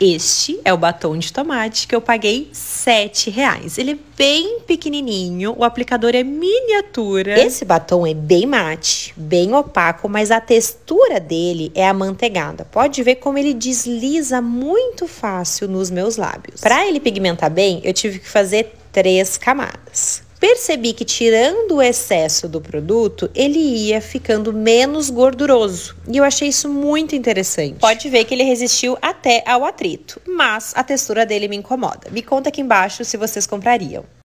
Este é o batom de tomate que eu paguei R$ reais. Ele é bem pequenininho, o aplicador é miniatura. Esse batom é bem mate, bem opaco, mas a textura dele é amanteigada. Pode ver como ele desliza muito fácil nos meus lábios. Para ele pigmentar bem, eu tive que fazer três camadas percebi que tirando o excesso do produto, ele ia ficando menos gorduroso. E eu achei isso muito interessante. Pode ver que ele resistiu até ao atrito, mas a textura dele me incomoda. Me conta aqui embaixo se vocês comprariam.